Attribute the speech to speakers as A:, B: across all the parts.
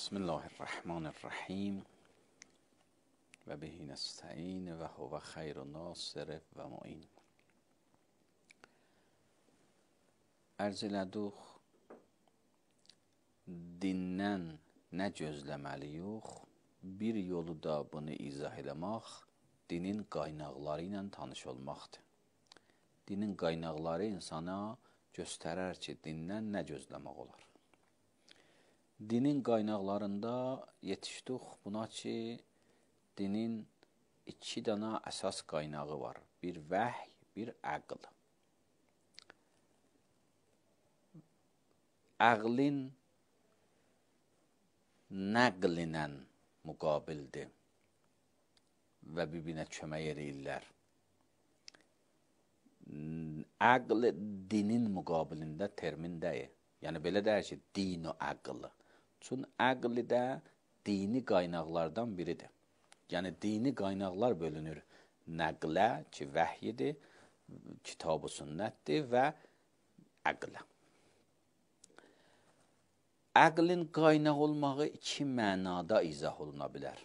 A: بسم الله الرحمن الرحیم و بهی نستعین و هو خیر و ناصر و معین ارز لدوخ dindən nə gözləməli yox, bir yolu da bunu izah eləmək dinin qaynaqları ilə tanış olmaqdır. Dinin qaynaqları insana göstərər ki, dindən nə gözləmək olar dinin qaynaqlarında yetişdik buna ki, dinin iki dənə əsas qaynağı var. Bir vəhy, bir əql. Əqlin nəqlinə müqabildir və bir-birinə kömək eləyirlər. Əql dinin müqabilində termin deyil. Yəni belə deyir ki, din o əql. Çün əqli də dini qaynaqlardan biridir. Yəni, dini qaynaqlar bölünür. Nəqlə, ki, vəhyidir, kitab-ı sünnətdir və əqlə. Əqlin qaynaq olmağı iki mənada izah oluna bilər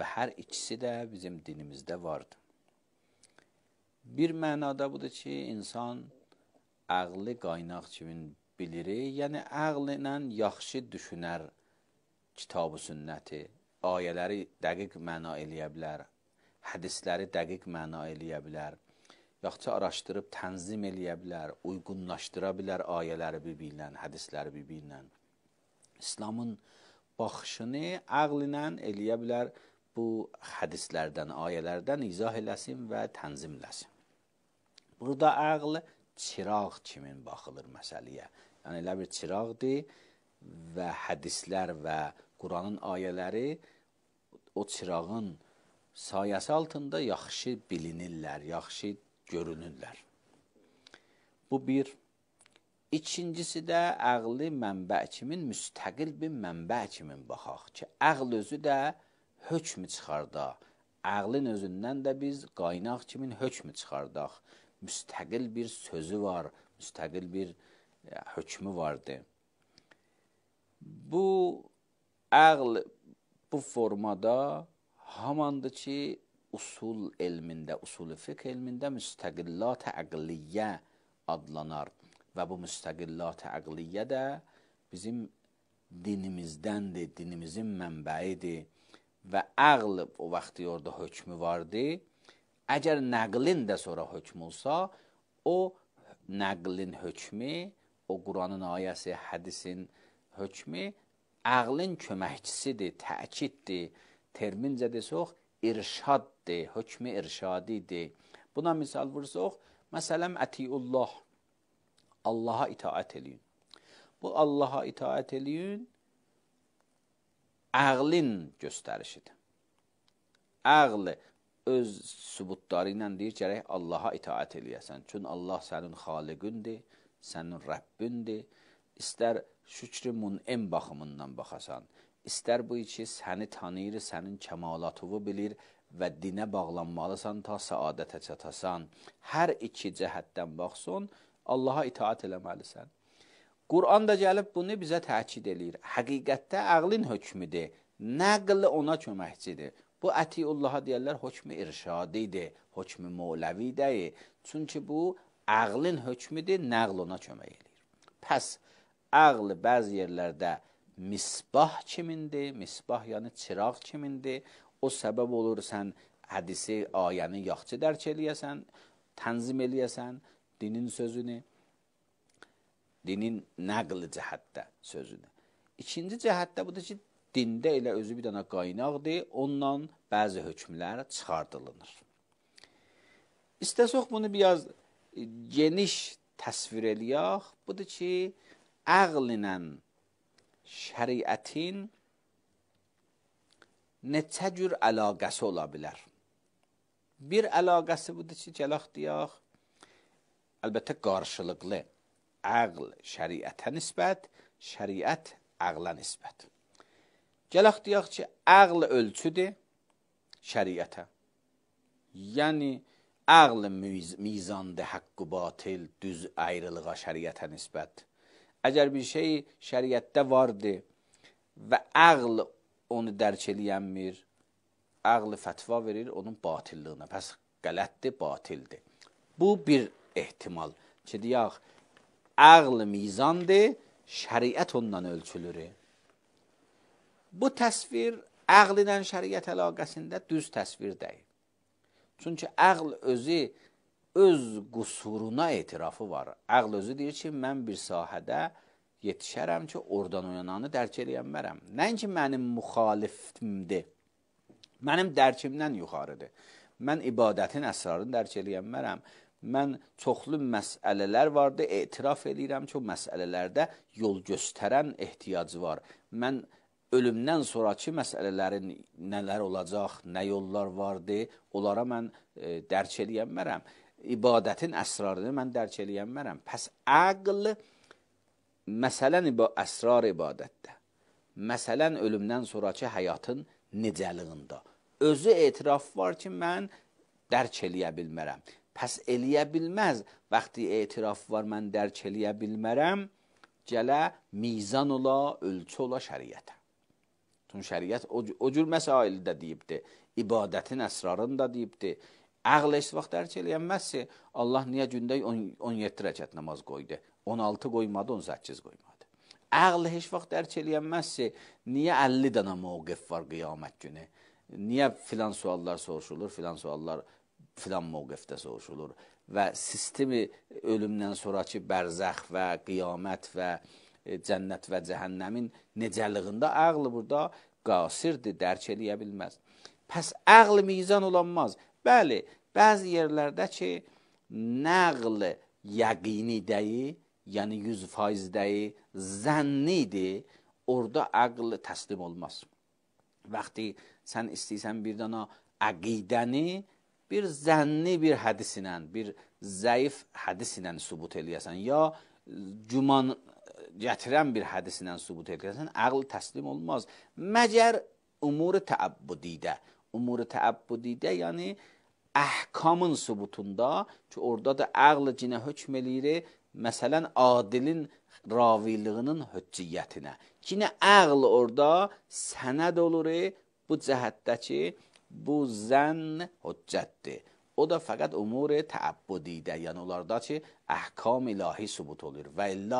A: və hər ikisi də bizim dinimizdə vardır. Bir mənada budur ki, insan əqli qaynaq kimi bilirik, yəni əql ilə yaxşı düşünər kitab-ı sünnəti, ayələri dəqiq məna eləyə bilər, hədisləri dəqiq məna eləyə bilər, yaxşı araşdırıb tənzim eləyə bilər, uyğunlaşdıra bilər ayələri bir-birlə, hədisləri bir-birlə. İslamın baxışını əql ilə eləyə bilər bu hədislərdən, ayələrdən izah eləsin və tənzimləsin. Burada əql çıraq kimi baxılır məsələyə yəni elə bir çıraqdır və hədislər və Quranın ayələri o çırağın sayəsi altında yaxşı bilinirlər, yaxşı görünürlər. Bu bir. İkincisi də əqli mənbə kimi müstəqil bir mənbə kimi baxaq ki, əql özü də hökm çıxarda. Əqlin özündən də biz qaynaq kimi hökm çıxardaq. Müstəqil bir sözü var, müstəqil bir e, hökmü vardır. Bu əql bu formada hamandır ki, usul elmində, usul fiqh elmində müstəqillat əqliyyə adlanar və bu müstəqillat əqliyyə də bizim dinimizdəndir, dinimizin mənbəyidir və əql o vaxtı orada hökmü vardı. Əgər nəqlin də sonra hökm olsa, o nəqlin hökmü o Quranın ayəsi, hədisin hökmü əqlin köməkçisidir, təkiddir, termincə desək, irşaddir, hökmü irşadidir. Buna misal vursaq, məsələn, ətiullah, Allaha itaət eləyin. Bu Allaha itaət eləyin əqlin göstərişidir. Əql öz sübutları ilə deyir gərək Allaha itaət eləyəsən. Çün Allah sənin xaliqindir sənin Rəbbindir. İstər şükrü münəm baxımından baxasan, istər bu ki, səni tanıyır, sənin kəmalatını bilir və dinə bağlanmalısan ta səadətə çatasan. Hər iki cəhətdən baxsan, Allaha itaat eləməlisən. Quran da gəlib bunu bizə təkid eləyir. Həqiqətdə əqlin hökmüdür. Nəql ona köməkçidir. Bu ətiullaha deyərlər hökmü irşadidir, hökmü məuləvi deyil. Çünki bu Əqlin hökmüdür, nəql ona kömək eləyir. Pəs, əql bəzi yerlərdə misbah kimindir, misbah yəni çıraq kimindir, o səbəb olur sən hədisi, ayəni yaxçı dərk eləyəsən, tənzim eləyəsən dinin sözünü, dinin nəqli cəhətdə sözünü. İkinci cəhətdə budur ki, dində elə özü bir dənə qaynaqdır, ondan bəzi hökmlər çıxardılınır. İstəsək bunu biraz geniş təsvir eləyək, budur ki, əql ilə şəriətin neçə cür əlaqəsi ola bilər. Bir əlaqəsi budur ki, gələk deyək, əlbəttə qarşılıqlı əql şəriətə nisbət, şəriət əqlə nisbət. Gələk deyək ki, əql ölçüdür şəriətə. Yəni, Əql mizandı haqq batil düz ayrılığa şəriətə nisbət. Əgər bir şey şəriətdə vardı və əql onu dərk eləyənmir, əql fətva verir onun batillığına. Pəs qələtdir, batildir. Bu bir ehtimal ki, deyək, əql mizandır, şəriət ondan ölçülür. Bu təsvir əql ilə şəriət əlaqəsində düz təsvir deyil. Çünki əql özü öz qusuruna etirafı var. Əql özü deyir ki, mən bir sahədə yetişərəm ki, oradan oyananı dərk eləyənmərəm. Nəinki mənim müxalifimdir, mənim dərkimdən yuxarıdır. Mən ibadətin əsrarını dərk eləyənmərəm. Mən çoxlu məsələlər vardı, etiraf eləyirəm ki, o məsələlərdə yol göstərən ehtiyacı var. Mən müxalifimdir ölümdən sonrakı məsələlərin nələr olacaq, nə yollar vardı, onlara mən e, dərk eləyənmərəm. İbadətin əsrarını mən dərk eləyənmərəm. Pəs əql məsələn iba əsrar ibadətdə. Məsələn ölümdən sonrakı həyatın necəliyində. Özü etiraf var ki, mən dərk eləyə bilmərəm. Pəs eləyə bilməz. Vaxtı etiraf var, mən dərk eləyə bilmərəm. Gələ mizan ola, ölçü ola şəriətə. Tun şəriət o cür məsaili də deyibdir. İbadətin əsrarını da deyibdir. Əql heç vaxt dərk eləyənməzsə, Allah niyə gündə 17 rəkat namaz qoydu? 16 qoymadı, 18 qoymadı. Əql heç vaxt dərk eləyənməzsə, niyə 50 dənə mövqif var qiyamət günü? Niyə filan suallar soruşulur, filan suallar filan mövqifdə soruşulur və sistemi ölümdən sonrakı bərzəx və qiyamət və cənnət və cəhənnəmin necəliyində ağlı burada qasirdir, dərk eləyə bilməz. Pəs ağl mizan olanmaz. Bəli, bəzi yerlərdə ki, nəql yəqini deyil, yəni 100% deyil, zənnidir, orada ağl təslim olmaz. Vaxti sən istəyirsən bir dana əqidəni bir zənni bir hədislə, bir zəif hədislə sübut eləyəsən ya güman gətirən bir hədisindən sübut edilsən, əql təslim olmaz. Məgər umuru təabbudidə, umuru təabbudidə, yəni əhkamın sübutunda ki, orada da əql cinə hökm eləyir, məsələn, adilin raviliyinin hücciyyətinə. Yine əql orada sənəd olur, bu cəhətdə ki, bu zənn hüccətdir. O da fəqət umur təəbbudidə, yəni onlarda ki, əhkam ilahi sübut olur və illa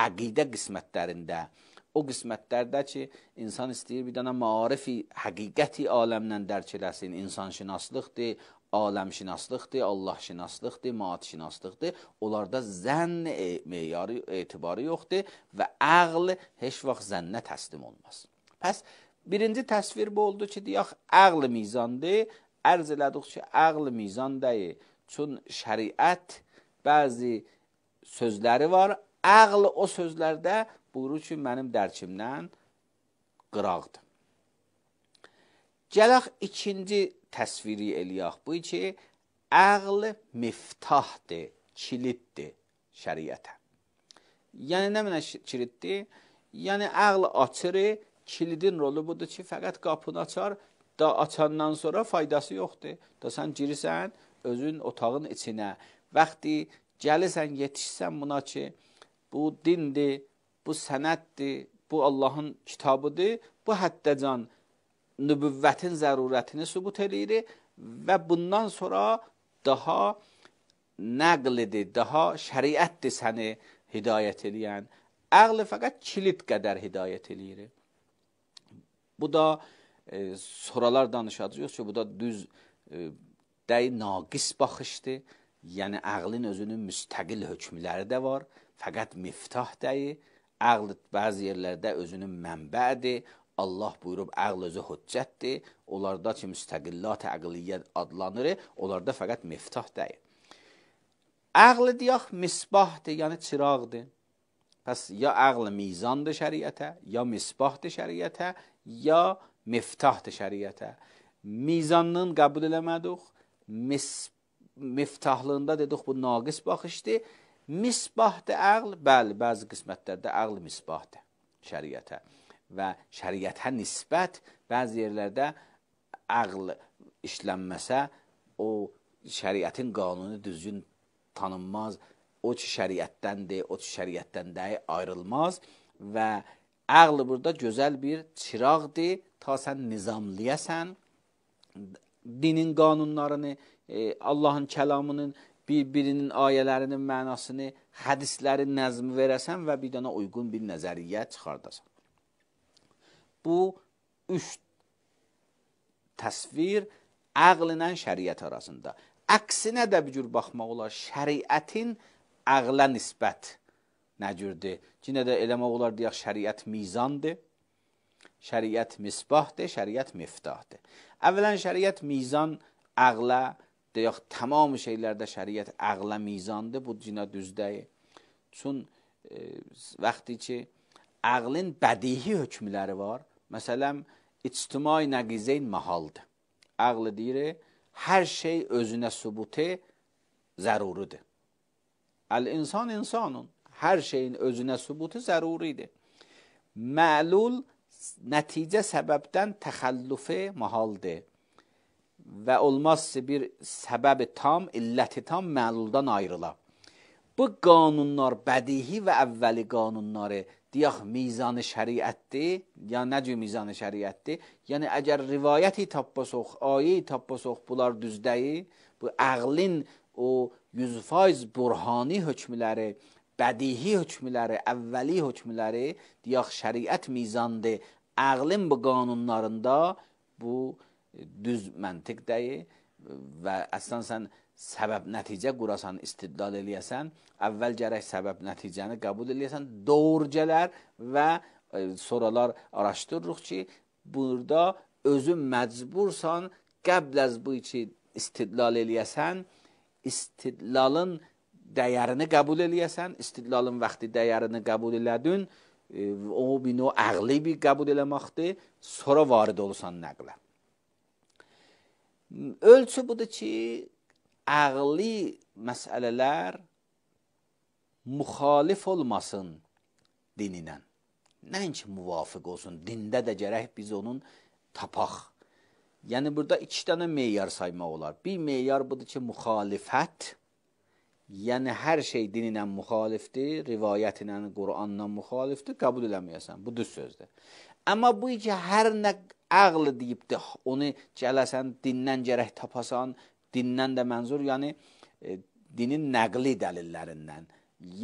A: əqidə qismətlərində, o qismətlərdə ki, insan istəyir bir dənə maarifi, həqiqəti aləmlə dərk eləsin, insanşinaslıqdır, aləmşinaslıqdır, Allahşinaslıqdır, matşinaslıqdır. Onlarda zənn meyarı etibarı yoxdur və əql heç vaxt zənnə təslim olmaz. Pəs birinci təsvir bu oldu ki, deyək, əql mizandır, ərz elədikcə əql mizan deyil. Çün şəriət bəzi sözləri var, Əql o sözlərdə buyurur ki, mənim dərkimdən qıraqdır. Gələk ikinci təsviri eləyək bu ki, əql miftahdır, kiliddir şəriətə. Yəni nə mənə kiliddir? Yəni əql açır, kilidin rolu budur ki, fəqət qapını açar, da açandan sonra faydası yoxdur. Da sən girirsən özün otağın içinə. Vaxtı gəlirsən, yetişsən buna ki, bu dindir, bu sənətdir, bu Allahın kitabıdır, bu həddəcan nübüvvətin zərurətini sübut eləyir və bundan sonra daha nəqlidir, daha şəriətdir səni hidayət eləyən. Əqli fəqət kilit qədər hidayət eləyir. Bu da e, soralar danışacaq, yoxsa bu da düz e, dəyi naqis baxışdır. Yəni əqlin özünün müstəqil hökmləri də var. E, Fəqət miftah deyil, əql bəzi yerlərdə özünün mənbədir. Allah buyurub əql özü hüccətdir. Onlarda ki, müstəqillat əqliyyət adlanır, onlarda fəqət miftah deyil. Əql deyək misbahdır, yəni çıraqdır. Pəs ya əql mizandır şəriətə, ya misbahdır şəriətə, ya miftahdır şəriətə. Mizanın qəbul eləmədik, mis, miftahlığında dedik bu naqis baxışdır Misbahdır əql, bəli, bəzi qismətlərdə əql misbahdır şəriətə və şəriətə nisbət bəzi yerlərdə əql işlənməsə, o şəriətin qanunu düzgün tanınmaz, o ki şəriətdəndir, o ki şəriətdən deyil, ayrılmaz və əql burada gözəl bir çıraqdır, ta sən nizamlayasən dinin qanunlarını, e, Allahın kəlamının bir-birinin ayələrinin mənasını, hədisləri nəzmi verəsən və bir dənə uyğun bir nəzəriyyə çıxardasan. Bu üç təsvir əqlinən şəriət arasında. Əksinə də bir cür baxmaq olar, şəriətin əqlə nisbət nə cürdür? Cinə də eləmək olar deyək, şəriət mizandır, şəriət misbahdır, şəriət miftahdır. Əvvələn şəriət mizan əqlə nisbətdir de yox tamam şeylərdə şəriət əqlə mizandır, bu cina düz deyil. Çün e, vaxtı ki əqlin bədihi hökmləri var. Məsələn, ictimai nəqizeyn mahaldır. Əql deyir, hər şey özünə sübuti zəruridir. Əl-insan insanın, hər şeyin özünə sübuti zəruridir. Məlul nəticə səbəbdən təxəllüfi mahaldır və olmazsa bir səbəbi tam, illəti tam məluldan ayrıla. Bu qanunlar bədihi və əvvəli qanunları deyək mizanı şəriətdir, ya necə mizanı şəriətdir? Yəni əgər rivayəti tapmasaq, ayə tapmasaq bunlar düz deyil. Bu əqlin o 100% burhani hökmləri, bədihi hökmləri, əvvəli hökmləri deyək şəriət mizandır. Əqlin bu qanunlarında bu düz məntiq deyil və əslən sən səbəb nəticə qurasan, istidlal eləyəsən, əvvəl gərək səbəb nəticəni qəbul eləyəsən, doğru gələr və e, soralar araşdırırıq ki, burada özün məcbursan qəbləz bu içi istidlal eləyəsən, istidlalın dəyərini qəbul eləyəsən, istidlalın vaxtı dəyərini qəbul elədin, e, o bir növ əqli bir qəbul eləməkdir, sonra varid olursan nəqlə. Ölçü budur ki, əqli məsələlər müxalif olmasın dininə. Nəinki müvafiq olsun, dində də gərək biz onun tapaq. Yəni burada iki dənə meyar saymaq olar. Bir meyar budur ki, müxalifət, yəni hər şey dinlə müxalifdir, rivayətlə, Quranla müxalifdir, qəbul eləməyəsən. Bu düz sözdür. Amma bu iki hər nə əql deyibdi, onu gələsən dindən gərək tapasan, dindən də mənzur, yəni e, dinin nəqli dəlillərindən,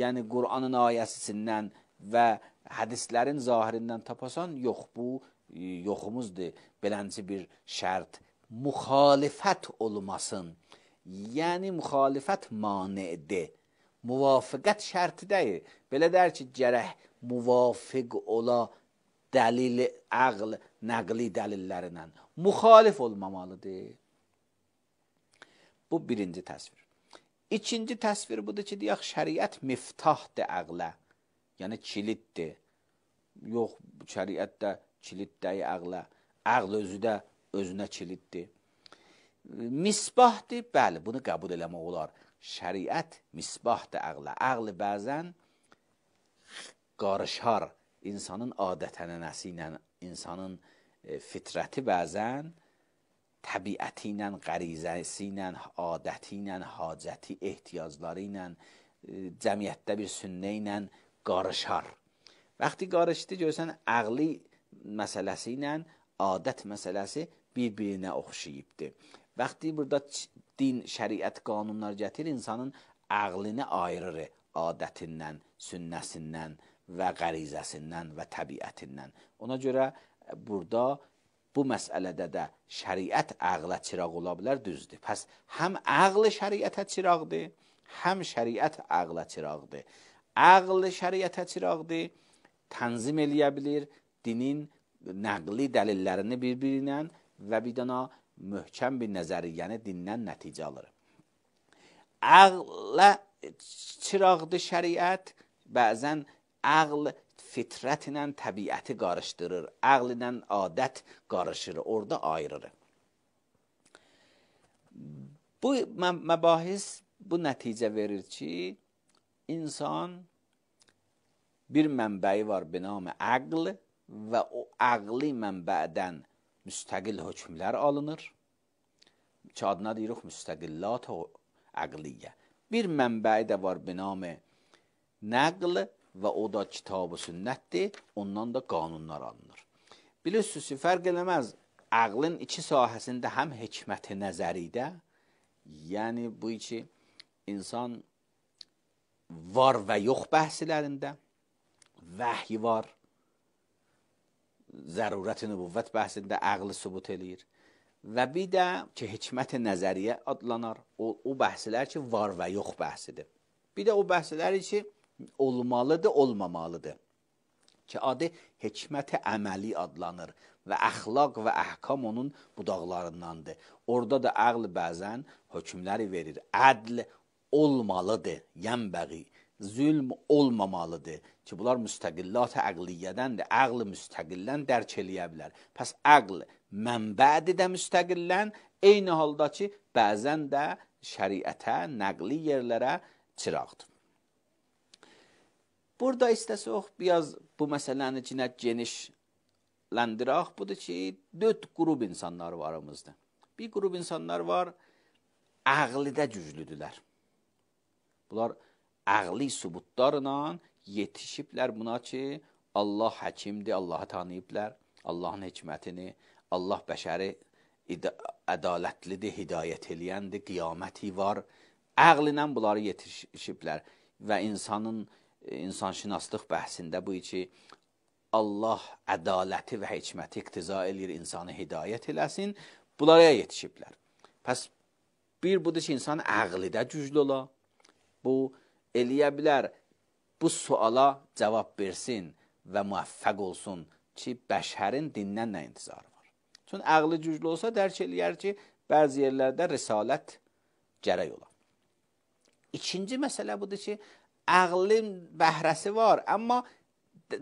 A: yəni Qur'anın ayəsindən və hədislərin zahirindən tapasan, yox bu e, yoxumuzdur. Beləncə bir şərt müxalifət olmasın. Yəni müxalifət manedir. Muvafiqət şərti deyil. Belə deyir ki, gərək müvafiq ola dəlili, əql, nəqli dəlillərlə müxalif olmamalıdır. Bu birinci təsvir. İkinci təsvir budur ki, deyək, şəriət miftahdır əqlə, yəni kiliddir. Yox, şəriət də kiliddir əqlə. Əql özü də özünə kiliddir. Misbahdır, bəli, bunu qəbul eləmək olar. Şəriət misbahdır əqlə. Əql bəzən qarışar, insanın adət-ənənəsi ilə, insanın e, fitrəti bəzən təbiəti ilə, qərizəsi ilə, adəti ilə, hacəti, ehtiyacları ilə, e, cəmiyyətdə bir sünnə ilə qarışar. Vaxtı qarışdı görsən əqli məsələsi ilə adət məsələsi bir-birinə oxşayıbdı. Vaxtı burada din, şəriət, qanunlar gətir insanın ağlını ayırır adətindən, sünnəsindən, və qərizəsindən və təbiətindən. Ona görə burada bu məsələdə də şəriət əqlə çıraq ola bilər, düzdür. Pəs həm əql şəriətə çıraqdır, həm şəriət əqlə çıraqdır. Əql şəriətə çıraqdır, tənzim eləyə bilir dinin nəqli dəlillərini bir-birinə və bir dana möhkəm bir nəzəriyyəni dindən nəticə alır. Əqlə çıraqdır şəriət, bəzən Ağl fitrət ilə təbiəti qarışdırır, ağl ilə adət qarışır, orada ayırır. Bu məbahis bu nəticə verir ki, insan bir mənbəyi var bi nam əql və o əqli mənbədən müstəqil hökmlər alınır. Ki adına deyirik müstəqillat əqliyyə. Bir mənbəyi də var bi nam nəql və o da kitab-ı sünnətdir, ondan da qanunlar alınır. Bilirsiniz ki, fərq eləməz, əqlin iki sahəsində həm hikməti nəzəridə, yəni bu iki insan var və yox bəhslərində, vəhi var, zərurəti nübüvvət bəhsində əqli sübut eləyir. Və bir də ki, hikmət-i nəzəriyyə adlanar, o, o bəhslər ki, var və yox bəhsidir. Bir də o bəhslər ki, olmalıdır, olmamalıdır. Ki adı hikməti əməli adlanır və əxlaq və əhkam onun budaqlarındandır. Orada da əql bəzən hökmləri verir. Ədl olmalıdır, yənbəği. Zülm olmamalıdır ki, bunlar müstəqillat əqliyyədəndir. Əql müstəqillən dərk eləyə bilər. Pəs əql mənbədir də müstəqillən, eyni halda ki, bəzən də şəriətə, nəqli yerlərə çıraqdır. Burada istəsək, biraz bu məsələni cinə genişləndirək. Budur ki, dörd qrup insanlar var aramızda. Bir qrup insanlar var, əqlidə güclüdülər. Bunlar əqli sübutlarla yetişiblər buna ki, Allah həkimdir, Allahı tanıyıblər, Allahın hikmətini, Allah bəşəri ədalətlidir, hidayət eləyəndir, qiyaməti var. Əqlinən bunları yetişiblər və insanın insanşünaslıq bəhsində bu iki Allah ədaləti və hikməti iqtiza eləyir, insanı hidayət eləsin, bunlara yetişiblər. Pəs bir budur ki, insan əqli də güclü ola, bu eləyə bilər, bu suala cavab versin və müvəffəq olsun ki, bəşərin dindən nə intizarı var. Çün əqli güclü olsa dərk eləyər ki, bəzi yerlərdə risalət gərək ola. İkinci məsələ budur ki, əqlin bəhrəsi var, amma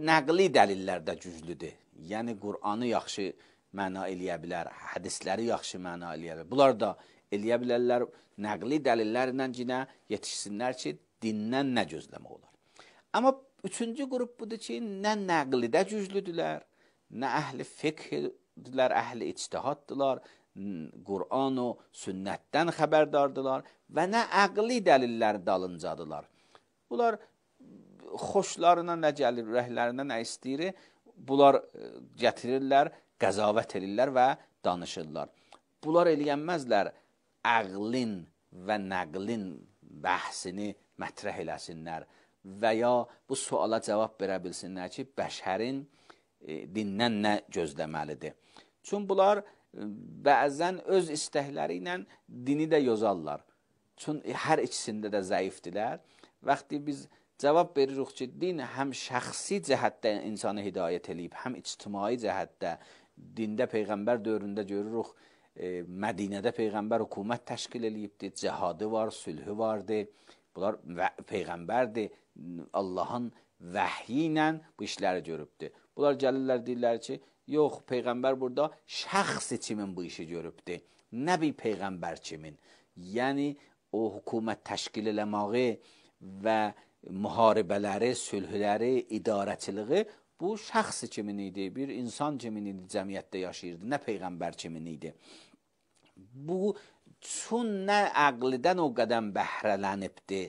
A: nəqli dəlillər də güclüdür. Yəni, Qur'anı yaxşı məna eləyə bilər, hədisləri yaxşı məna eləyə bilər. Bunlar da eləyə bilərlər, nəqli dəlillərlə cinə yetişsinlər ki, dindən nə gözləmək olar. Amma üçüncü qrup budur ki, nə nəqlidə güclüdürlər, nə əhli fiqhdirlər, əhli içtihaddılar, Qur'an o sünnətdən xəbərdardılar və nə əqli dəlillər dalıncadılar. Bunlar xoşlarına nə gəlir, ürəklərinə nə istəyir, bunlar e, gətirirlər, qəzavət edirlər və danışırlar. Bunlar eləyənməzlər əqlin və nəqlin bəhsini mətrəh eləsinlər və ya bu suala cavab verə bilsinlər ki, bəşərin e, dindən nə gözləməlidir. Çün bunlar e, bəzən öz istəkləri ilə dini də yozarlar. Çün hər ikisində də zəifdilər وقتی biz cavab veririk ki, din həm şəxsi cəhətdə insanı hidayət eləyib, həm ictimai cəhətdə, dində Peyğəmbər dövründə görürük, e, Mədinədə Peyğəmbər hökumət təşkil eləyibdi, cəhadı var, sülhü vardı, bunlar Peyğəmbərdir, Allahın vəhyi ilə bu işləri görübdü. Bunlar gəlirlər, deyirlər ki, yox, Peyğəmbər burada şəxsi kimin bu işi görübdü, nəbi Peyğəmbər kimin, yəni o hökumət təşkil eləməyi, və müharibələri, sülhləri, idarəçiliyi bu şəxsi kimin idi, bir insan kimin idi, cəmiyyətdə yaşayırdı, nə peyğəmbər kimin idi. Bu çün nə əqlidən o qədəm bəhrələnibdi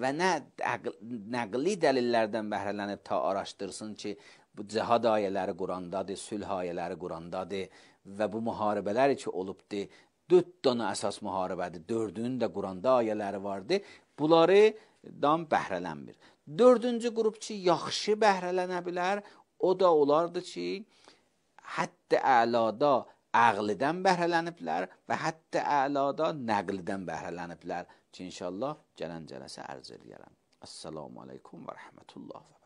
A: və nə əql, nəqli dəlillərdən bəhrələnib ta araşdırsın ki, bu cihad ayələri Qurandadır, sülh ayələri Qurandadır və bu müharibələr ki olubdu, 4 dənə əsas müharibədir. 4-ünün də Quranda ayələri vardı. Bunları dan bəhrələnmir. Dördüncü qrup ki, yaxşı bəhrələnə bilər, o da olardı ki, həddi əlada əqlidən bəhrələniblər və həddi əlada nəqlidən bəhrələniblər ki, inşallah gələn cələsə ərz eləyərəm. Assalamu aleykum və rəhmətullah və